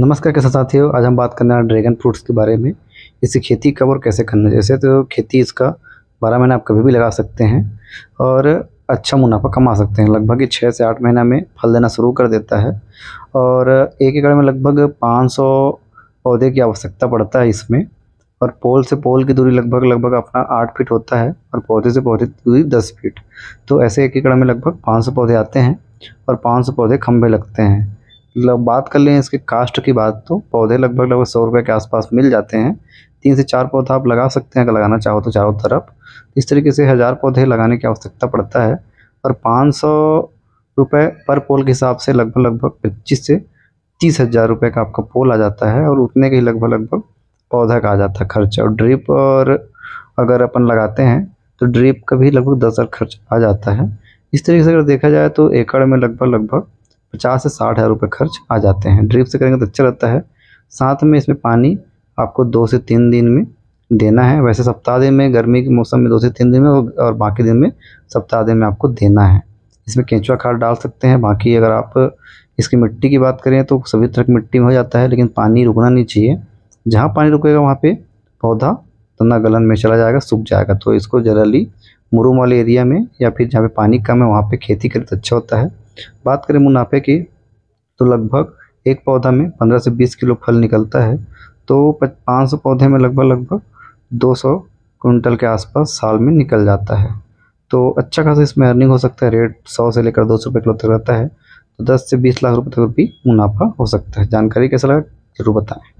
नमस्कार कैसे साथियों आज हम बात करने वाले ड्रैगन फ्रूट्स के बारे में इसकी खेती कब और कैसे करना जैसे तो खेती इसका बारह महीना आप कभी भी लगा सकते हैं और अच्छा मुनाफा कमा सकते हैं लगभग ही छः से आठ महीना में फल देना शुरू कर देता है और एक एकड़ में लगभग सौ पौधे की आवश्यकता पड़ता है इसमें और पोल से पोल की दूरी लगभग लगभग अपना आठ फीट होता है और पौधे से पौधे की दूरी दस फीट तो ऐसे एक एकड़ में लगभग पाँच सौ पौधे आते हैं और पाँच सौ पौधे खम्भे लगते हैं बात कर लें इसके कास्ट की बात तो पौधे लगभग लगभग सौ रुपये के आसपास मिल जाते हैं तीन से चार पौधा आप लगा सकते हैं अगर लगाना चाहो तो चारों तरफ इस तरीके से हज़ार पौधे लगाने की आवश्यकता पड़ता है और पाँच सौ रुपये पर पोल के हिसाब से लगभग लगभग पच्चीस से तीस हज़ार रुपये का आपका पोल आ जाता है और उतने का ही लगभग लगभग पौधा का आ जाता है खर्चा और ड्रिप और अगर अपन लगाते हैं तो ड्रिप का भी लगभग दस हज़ार खर्च आ जाता है इस तरीके से अगर देखा जाए तो एकड़ में लगभग लगभग पचास से साठ हज़ार रुपये खर्च आ जाते हैं ड्रिप से करेंगे तो अच्छा रहता है साथ में इसमें पानी आपको दो से तीन दिन में देना है वैसे सप्ताह दिन में गर्मी के मौसम में दो से तीन दिन में और बाकी दिन में सप्ताह दिन में आपको देना है इसमें केंचुआ खाद डाल सकते हैं बाकी अगर आप इसकी मिट्टी की बात करें तो सभी तरह की मिट्टी में हो जाता है लेकिन पानी रुकना नहीं चाहिए जहाँ पानी रुकेगा वहाँ पर पौधा तना गलन में चला जाएगा सूख जाएगा तो इसको जनरली मुरूम वाले एरिया में या फिर जहाँ पे पानी कम है वहाँ पे खेती करें तो अच्छा होता है बात करें मुनाफे की तो लगभग एक पौधा में पंद्रह से बीस किलो फल निकलता है तो पाँच सौ पौधे में लगभग लगभग दो सौ कुंटल के आसपास साल में निकल जाता है तो अच्छा खासा इसमें अर्निंग हो सकता है रेट सौ से लेकर दो सौ रुपये किलो तक रहता है तो दस से बीस लाख रुपये तक भी मुनाफा हो सकता है जानकारी कैसा लगा जरूर बताएँ